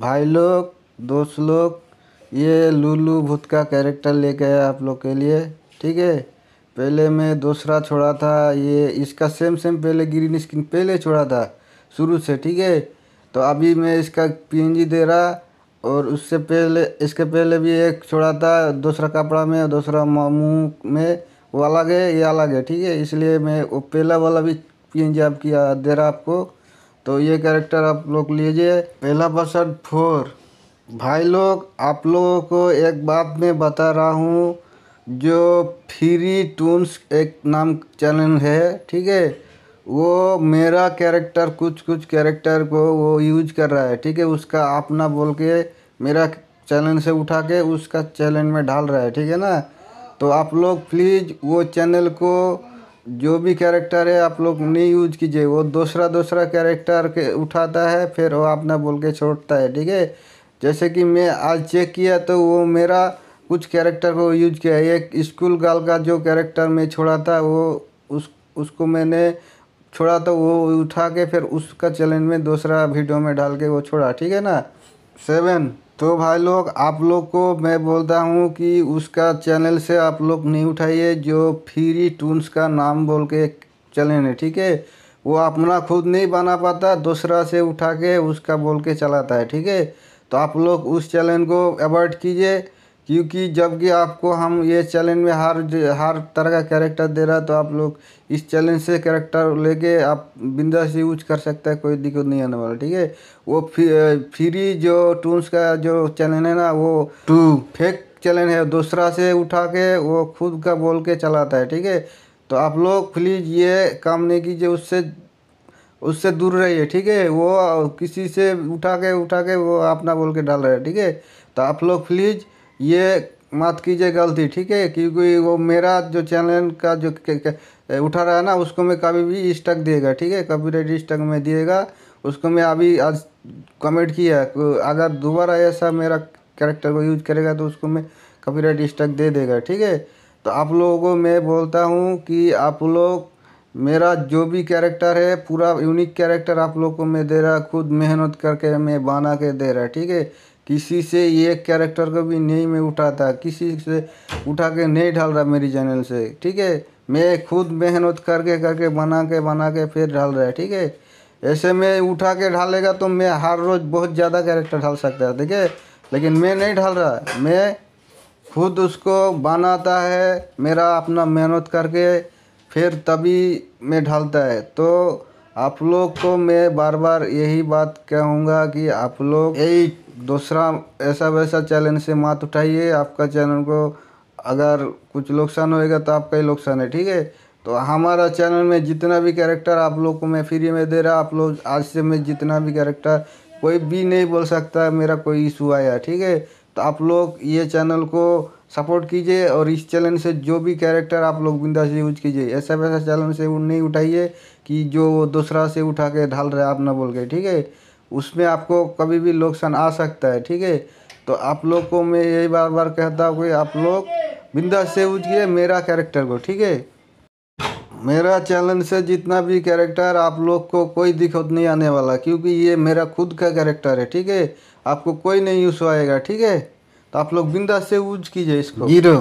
भाई लोग दोस्त लोग ये लुलू भूत का कैरेक्टर लेके आया आप लोग के लिए ठीक है पहले मैं दूसरा छोड़ा था ये इसका सेम सेम पहले ग्रीन स्किन पहले छोड़ा था शुरू से ठीक है तो अभी मैं इसका पीएनजी दे रहा और उससे पहले इसके पहले भी एक छोड़ा था दूसरा कपड़ा में दूसरा मुँह में वो अलग है ये अलग है ठीक है इसलिए मैं वो पहला वाला भी पीएनजी आपकी दे रहा आपको तो ये कैरेक्टर आप लोग लीजिए पहला पसंद फोर भाई लोग आप लोगों को एक बात मैं बता रहा हूँ जो फ्री टून्स एक नाम चैनल है ठीक है वो मेरा कैरेक्टर कुछ कुछ कैरेक्टर को वो यूज कर रहा है ठीक है उसका आप ना बोल के मेरा चैनल से उठा के उसका चैनल में डाल रहा है ठीक है ना तो आप लोग प्लीज़ वो चैनल को जो भी कैरेक्टर है आप लोग नहीं यूज कीजिए वो दूसरा दूसरा कैरेक्टर के उठाता है फिर वो अपना बोल के छोड़ता है ठीक है जैसे कि मैं आज चेक किया तो वो मेरा कुछ कैरेक्टर को यूज किया एक स्कूल गर्ल का जो कैरेक्टर मैं छोड़ा था वो उस उसको मैंने छोड़ा तो वो उठा के फिर उसका चैलेंज में दूसरा वीडियो में डाल के वो छोड़ा ठीक है ना सेवन तो भाई लोग आप लोग को मैं बोलता हूँ कि उसका चैनल से आप लोग नहीं उठाइए जो फ्री टून्स का नाम बोल के चले है ठीक है वो अपना खुद नहीं बना पाता दूसरा से उठा के उसका बोल के चलाता है ठीक है तो आप लोग उस चैनल को अवॉइड कीजिए क्योंकि जबकि आपको हम ये चैलेंज में हर हर तरह का कैरेक्टर दे रहा है तो आप लोग इस चैलेंज से कैरेक्टर लेके आप बिंदा से यूज कर सकते हैं कोई दिक्कत नहीं आने वाला ठीक है वो फ्री जो टूल्स का जो चैलेंज है ना वो टू फेक चैलेंज है दूसरा से उठा के वो खुद का बोल के चलाता है ठीक है तो आप लोग प्लीज़ ये काम नहीं कीजिए उससे उससे दूर रहिए ठीक है वो किसी से उठा के उठा के वो अपना बोल के डाल रहा है ठीक है तो आप लोग प्लीज़ ये मत कीजिए गलती ठीक है क्योंकि वो मेरा जो चैनल का जो उठा रहा है ना उसको मैं कभी भी स्टक देगा ठीक है कभी रेड स्टक में दिएगा उसको मैं अभी आज कमेंट किया अगर दोबारा ऐसा मेरा कैरेक्टर को यूज करेगा तो उसको मैं कभी रेड स्टक दे देगा ठीक है तो आप लोगों को मैं बोलता हूँ कि आप लोग मेरा जो भी कैरेक्टर है पूरा यूनिक कैरेक्टर आप लोग को मैं दे रहा खुद मेहनत करके मैं बना के दे रहा ठीक है किसी से एक कैरेक्टर को भी नहीं मैं उठाता किसी से उठा के नहीं डाल रहा मेरी चैनल से ठीक है मैं खुद मेहनत करके करके बना के बना के फिर डाल रहा है ठीक है ऐसे में उठा के ढालेगा तो मैं हर रोज़ बहुत ज़्यादा कैरेक्टर ढाल सकता है ठीक है लेकिन मैं नहीं ढाल रहा मैं खुद उसको बनाता है मेरा अपना मेहनत करके फिर तभी मैं ढालता है तो आप लोग को मैं बार बार यही बात कहूँगा कि आप लोग यही दूसरा ऐसा वैसा चैनल से मात उठाइए आपका चैनल को अगर कुछ नुकसान होएगा तो आपका ही नुकसान है ठीक है तो हमारा चैनल में जितना भी कैरेक्टर आप लोग को मैं फ्री में दे रहा आप लोग आज से मैं जितना भी कैरेक्टर कोई भी नहीं बोल सकता मेरा कोई इशू आया ठीक है तो आप लोग ये चैनल को सपोर्ट कीजिए और इस चैनल से जो भी कैरेक्टर आप लोग बिंदा से यूज कीजिए ऐसा वैसा चैनल से नहीं उठाइए कि जो दूसरा से उठा के ढाल रहे आप ना बोल के ठीक है उसमें आपको कभी भी नुकसान आ सकता है ठीक है तो आप लोग को मैं यही बार बार कहता हूँ कि आप लोग बिंदा से यूज कीजिए मेरा कैरेक्टर को ठीक है मेरा चैनल से जितना भी कैरेक्टर आप लोग को कोई दिक्कत नहीं आने वाला क्योंकि ये मेरा खुद का कैरेक्टर है ठीक है आपको कोई नहीं यूज़ आएगा ठीक है तो आप लोग बिंदा से यूज कीजिए इसको जीरो